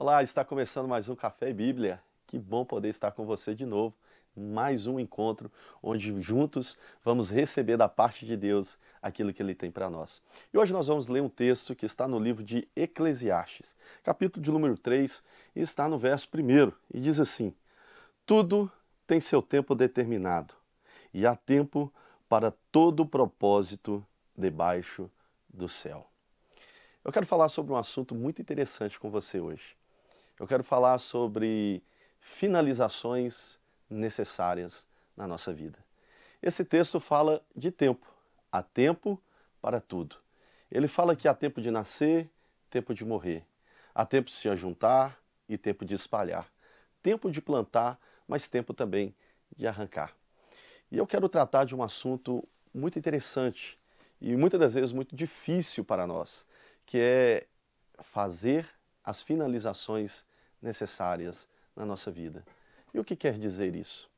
Olá, está começando mais um Café e Bíblia. Que bom poder estar com você de novo. Mais um encontro onde juntos vamos receber da parte de Deus aquilo que Ele tem para nós. E hoje nós vamos ler um texto que está no livro de Eclesiastes, capítulo de número 3, e está no verso 1, e diz assim: Tudo tem seu tempo determinado, e há tempo para todo propósito debaixo do céu. Eu quero falar sobre um assunto muito interessante com você hoje eu quero falar sobre finalizações necessárias na nossa vida. Esse texto fala de tempo. Há tempo para tudo. Ele fala que há tempo de nascer, tempo de morrer. Há tempo de se ajuntar e tempo de espalhar. Tempo de plantar, mas tempo também de arrancar. E eu quero tratar de um assunto muito interessante e muitas das vezes muito difícil para nós, que é fazer as finalizações necessárias na nossa vida. E o que quer dizer isso?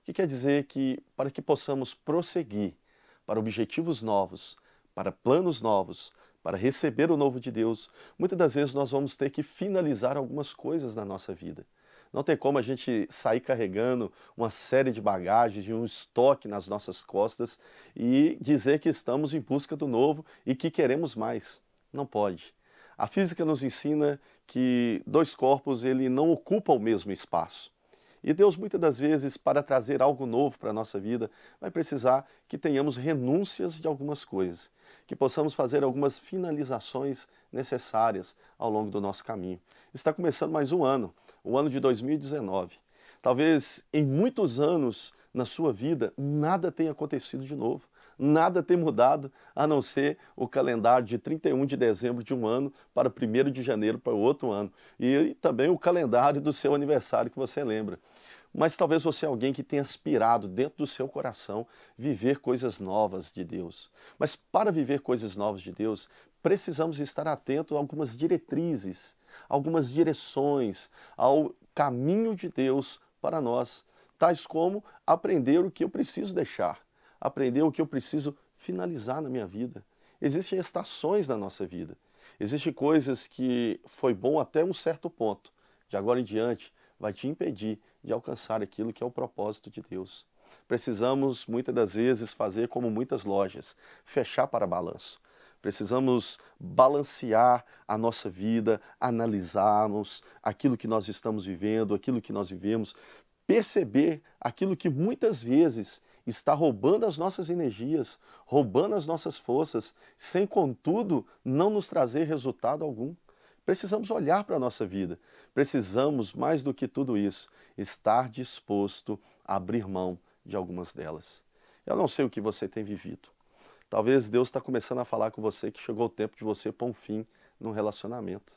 O que quer dizer que, para que possamos prosseguir para objetivos novos, para planos novos, para receber o novo de Deus, muitas das vezes nós vamos ter que finalizar algumas coisas na nossa vida. Não tem como a gente sair carregando uma série de bagagens, de um estoque nas nossas costas e dizer que estamos em busca do novo e que queremos mais. Não pode. A física nos ensina que dois corpos ele não ocupam o mesmo espaço. E Deus, muitas das vezes, para trazer algo novo para a nossa vida, vai precisar que tenhamos renúncias de algumas coisas, que possamos fazer algumas finalizações necessárias ao longo do nosso caminho. Está começando mais um ano, o ano de 2019. Talvez em muitos anos na sua vida nada tenha acontecido de novo nada tem mudado, a não ser o calendário de 31 de dezembro de um ano para 1 de janeiro para o outro ano. E também o calendário do seu aniversário que você lembra. Mas talvez você é alguém que tenha aspirado dentro do seu coração viver coisas novas de Deus. Mas para viver coisas novas de Deus, precisamos estar atentos a algumas diretrizes, algumas direções, ao caminho de Deus para nós, tais como aprender o que eu preciso deixar aprender o que eu preciso finalizar na minha vida. Existem estações na nossa vida. Existem coisas que foi bom até um certo ponto. De agora em diante, vai te impedir de alcançar aquilo que é o propósito de Deus. Precisamos, muitas das vezes, fazer como muitas lojas, fechar para balanço. Precisamos balancear a nossa vida, analisarmos aquilo que nós estamos vivendo, aquilo que nós vivemos, perceber aquilo que muitas vezes está roubando as nossas energias, roubando as nossas forças, sem, contudo, não nos trazer resultado algum. Precisamos olhar para a nossa vida, precisamos, mais do que tudo isso, estar disposto a abrir mão de algumas delas. Eu não sei o que você tem vivido. Talvez Deus está começando a falar com você que chegou o tempo de você pôr um fim num relacionamento.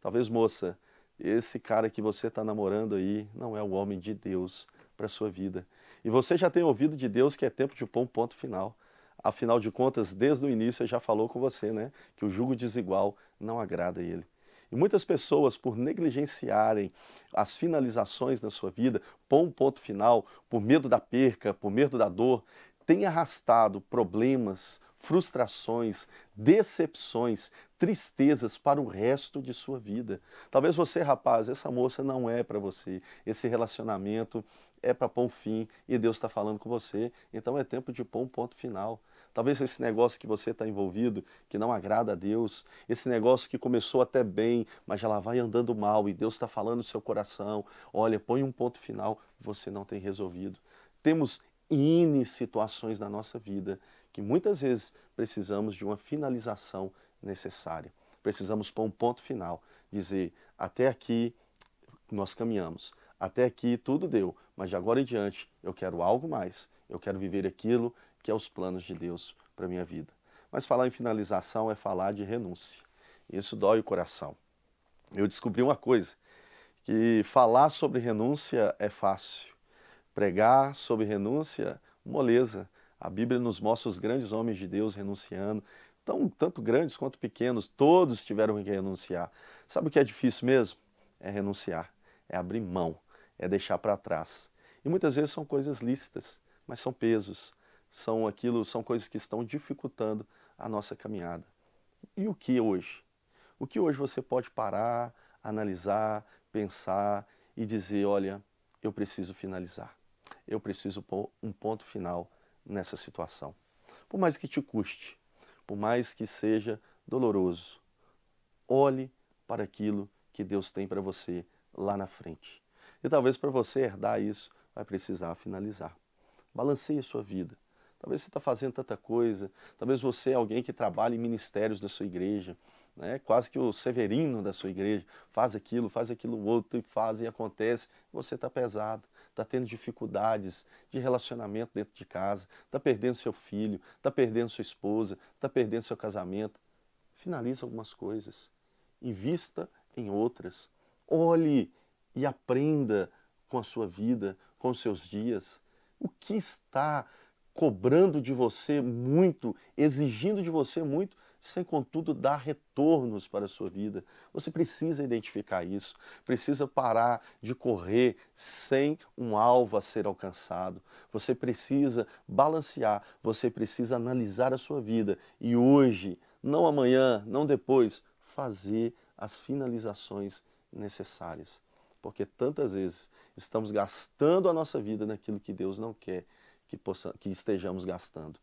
Talvez, moça, esse cara que você está namorando aí não é o homem de Deus para a sua vida. E você já tem ouvido de Deus que é tempo de pôr um ponto final. Afinal de contas, desde o início ele já falou com você, né? Que o jugo desigual não agrada a ele. E muitas pessoas, por negligenciarem as finalizações na sua vida, pôr um ponto final, por medo da perca, por medo da dor, têm arrastado problemas, frustrações, decepções, tristezas para o resto de sua vida. Talvez você, rapaz, essa moça não é para você. Esse relacionamento é para pôr um fim e Deus está falando com você. Então é tempo de pôr um ponto final. Talvez esse negócio que você está envolvido, que não agrada a Deus, esse negócio que começou até bem, mas já lá vai andando mal e Deus está falando no seu coração: olha, põe um ponto final, você não tem resolvido. Temos N situações na nossa vida que muitas vezes precisamos de uma finalização necessária. Precisamos pôr um ponto final, dizer até aqui nós caminhamos, até aqui tudo deu, mas de agora em diante eu quero algo mais, eu quero viver aquilo que é os planos de Deus para minha vida. Mas falar em finalização é falar de renúncia. Isso dói o coração. Eu descobri uma coisa, que falar sobre renúncia é fácil, pregar sobre renúncia, moleza, a Bíblia nos mostra os grandes homens de Deus renunciando. tão tanto grandes quanto pequenos, todos tiveram que renunciar. Sabe o que é difícil mesmo? É renunciar, é abrir mão, é deixar para trás. E muitas vezes são coisas lícitas, mas são pesos, são aquilo, são coisas que estão dificultando a nossa caminhada. E o que hoje? O que hoje você pode parar, analisar, pensar e dizer, olha, eu preciso finalizar. Eu preciso pôr um ponto final nessa situação. Por mais que te custe, por mais que seja doloroso, olhe para aquilo que Deus tem para você lá na frente. E talvez para você herdar isso, vai precisar finalizar. Balanceie a sua vida. Talvez você está fazendo tanta coisa, talvez você é alguém que trabalha em ministérios da sua igreja, né? quase que o severino da sua igreja, faz aquilo, faz aquilo outro, e faz e acontece, você está pesado, está tendo dificuldades de relacionamento dentro de casa, está perdendo seu filho, está perdendo sua esposa, está perdendo seu casamento. Finalize algumas coisas, invista em outras, olhe e aprenda com a sua vida, com os seus dias, o que está cobrando de você muito, exigindo de você muito, sem contudo dar retornos para a sua vida. Você precisa identificar isso, precisa parar de correr sem um alvo a ser alcançado. Você precisa balancear, você precisa analisar a sua vida e hoje, não amanhã, não depois, fazer as finalizações necessárias. Porque tantas vezes estamos gastando a nossa vida naquilo que Deus não quer que, possa, que estejamos gastando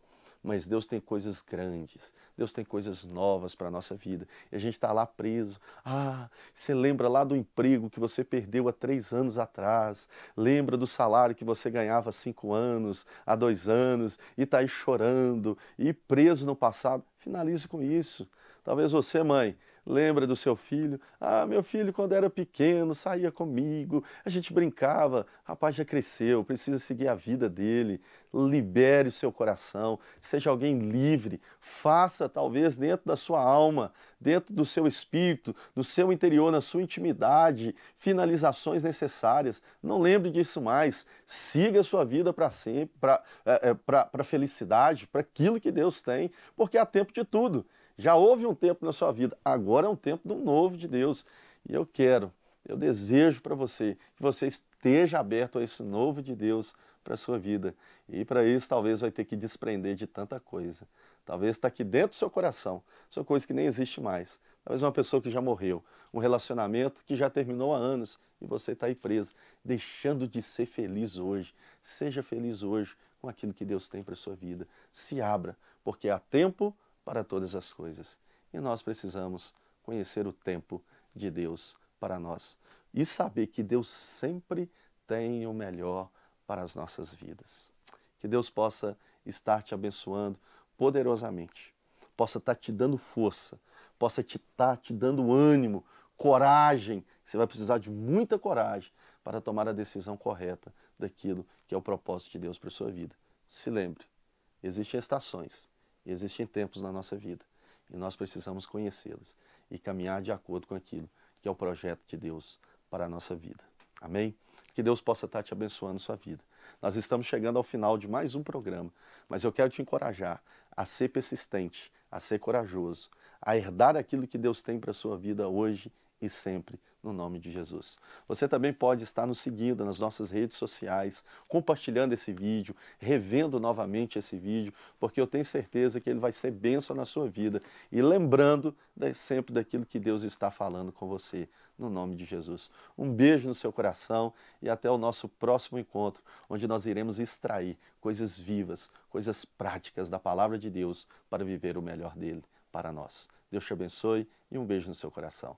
mas Deus tem coisas grandes, Deus tem coisas novas para a nossa vida. E a gente está lá preso. Ah, você lembra lá do emprego que você perdeu há três anos atrás, lembra do salário que você ganhava há cinco anos, há dois anos, e está aí chorando, e preso no passado. Finalize com isso. Talvez você, mãe, lembra do seu filho. Ah, meu filho, quando era pequeno, saía comigo, a gente brincava. Rapaz, já cresceu, precisa seguir a vida dele. Libere o seu coração, seja alguém livre. Faça, talvez, dentro da sua alma, dentro do seu espírito, no seu interior, na sua intimidade, finalizações necessárias. Não lembre disso mais. Siga a sua vida para sempre, para é, é a felicidade, para aquilo que Deus tem, porque há tempo de tudo. Já houve um tempo na sua vida, agora é um tempo do novo de Deus. E eu quero, eu desejo para você que você esteja aberto a esse novo de Deus para a sua vida. E para isso, talvez vai ter que desprender de tanta coisa. Talvez está aqui dentro do seu coração, são coisas que nem existe mais. Talvez uma pessoa que já morreu, um relacionamento que já terminou há anos e você está aí preso, deixando de ser feliz hoje. Seja feliz hoje com aquilo que Deus tem para a sua vida. Se abra, porque há tempo para todas as coisas. E nós precisamos conhecer o tempo de Deus para nós e saber que Deus sempre tem o melhor para as nossas vidas. Que Deus possa estar te abençoando poderosamente, possa estar tá te dando força, possa estar tá te dando ânimo, coragem. Você vai precisar de muita coragem para tomar a decisão correta daquilo que é o propósito de Deus para a sua vida. Se lembre, existem estações Existem tempos na nossa vida e nós precisamos conhecê-los e caminhar de acordo com aquilo que é o projeto de Deus para a nossa vida. Amém? Que Deus possa estar te abençoando sua vida. Nós estamos chegando ao final de mais um programa, mas eu quero te encorajar a ser persistente, a ser corajoso, a herdar aquilo que Deus tem para a sua vida hoje e sempre, no nome de Jesus. Você também pode estar nos seguindo nas nossas redes sociais, compartilhando esse vídeo, revendo novamente esse vídeo, porque eu tenho certeza que ele vai ser bênção na sua vida e lembrando sempre daquilo que Deus está falando com você, no nome de Jesus. Um beijo no seu coração e até o nosso próximo encontro, onde nós iremos extrair coisas vivas, coisas práticas da palavra de Deus para viver o melhor dele para nós. Deus te abençoe e um beijo no seu coração.